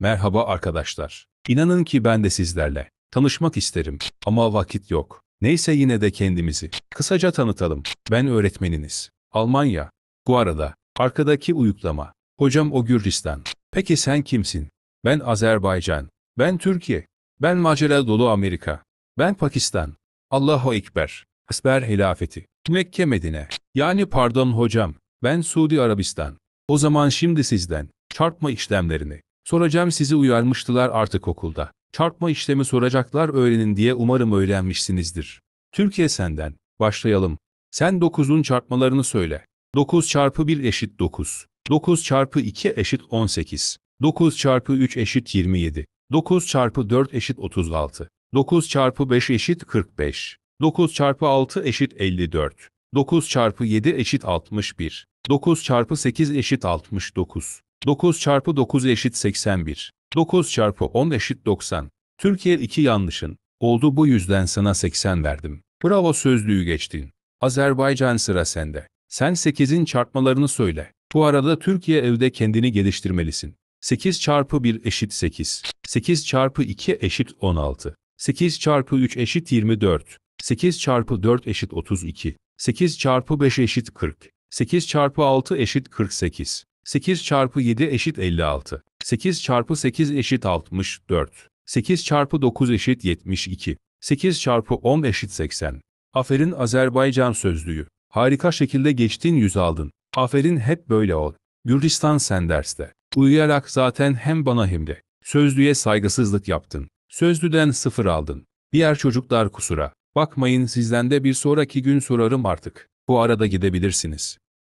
Merhaba arkadaşlar. İnanın ki ben de sizlerle tanışmak isterim ama vakit yok. Neyse yine de kendimizi kısaca tanıtalım. Ben öğretmeniniz. Almanya. Bu arada Arkadaki uyuklama. Hocam o Gürcistan. Peki sen kimsin? Ben Azerbaycan. Ben Türkiye. Ben macera dolu Amerika. Ben Pakistan. Allahu Ekber. Esber Hilafeti. Mekke Medine. Yani pardon hocam. Ben Suudi Arabistan. O zaman şimdi sizden çarpma işlemlerini Soracağım sizi uyarmıştılar artık okulda. Çarpma işlemi soracaklar öğrenin diye umarım öğrenmişsinizdir. Türkiye senden. Başlayalım. Sen 9'un çarpmalarını söyle. 9 çarpı 1 eşit 9. 9 çarpı 2 eşit 18. 9 çarpı 3 eşit 27. 9 çarpı 4 eşit 36. 9 çarpı 5 eşit 45. 9 çarpı 6 eşit 54. 9 çarpı 7 eşit 61. 9 çarpı 8 eşit 69. 9 çarpı 9 eşit 81. 9 çarpı 10 eşit 90. Türkiye 2 yanlışın. Oldu bu yüzden sana 80 verdim. Bravo sözlüğü geçtin. Azerbaycan sıra sende. Sen 8'in çarpmalarını söyle. Bu arada Türkiye evde kendini geliştirmelisin. 8 çarpı 1 eşit 8. 8 çarpı 2 eşit 16. 8 çarpı 3 eşit 24. 8 çarpı 4 eşit 32. 8 çarpı 5 eşit 40. 8 çarpı 6 eşit 48. 8 çarpı 7 eşit 56. 8 çarpı 8 eşit 64. 8 çarpı 9 eşit 72. 8 çarpı 10 eşit 80. Aferin Azerbaycan sözlüğü. Harika şekilde geçtin yüz aldın. Aferin hep böyle ol. Gürcistan Senders'te. Uyuyarak zaten hem bana hem de. Sözlüğe saygısızlık yaptın. Sözlüden sıfır aldın. Diğer çocuklar kusura. Bakmayın sizden de bir sonraki gün sorarım artık. Bu arada gidebilirsiniz.